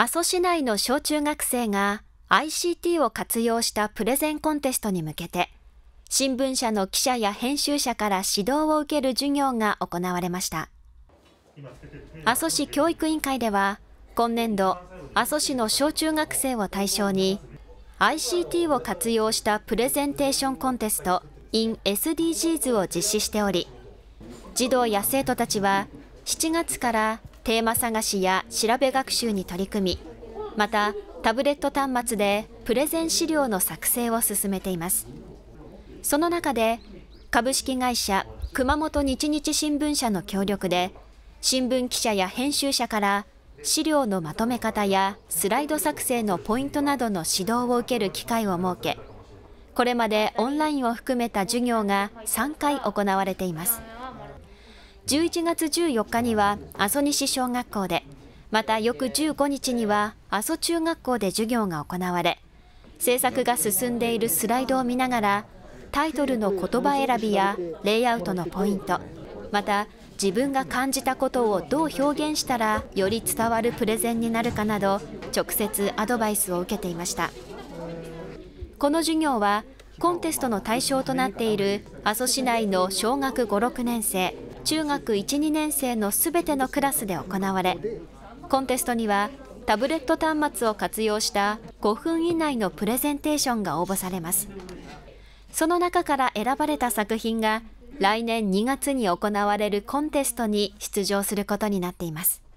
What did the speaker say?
阿蘇市内の小中学生が ICT を活用したプレゼンコンテストに向けて、新聞社の記者や編集者から指導を受ける授業が行われました。阿蘇市教育委員会では、今年度、阿蘇市の小中学生を対象に、ICT を活用したプレゼンテーションコンテスト in SDGs を実施しており、児童や生徒たちは7月からテーマ探しや調べ学習に取り組みまたタブレット端末でプレゼン資料の作成を進めていますその中で株式会社熊本日日新聞社の協力で新聞記者や編集者から資料のまとめ方やスライド作成のポイントなどの指導を受ける機会を設けこれまでオンラインを含めた授業が3回行われています。11月14日には阿蘇西小学校で、また翌15日には阿蘇中学校で授業が行われ、制作が進んでいるスライドを見ながら、タイトルの言葉選びやレイアウトのポイント、また自分が感じたことをどう表現したらより伝わるプレゼンになるかなど直接アドバイスを受けていましたこの授業はコンテストの対象となっている阿蘇市内の小学56年生中学1、2年生のすべてのクラスで行われ、コンテストにはタブレット端末を活用した5分以内のプレゼンテーションが応募されます。その中から選ばれた作品が来年2月に行われるコンテストに出場することになっています。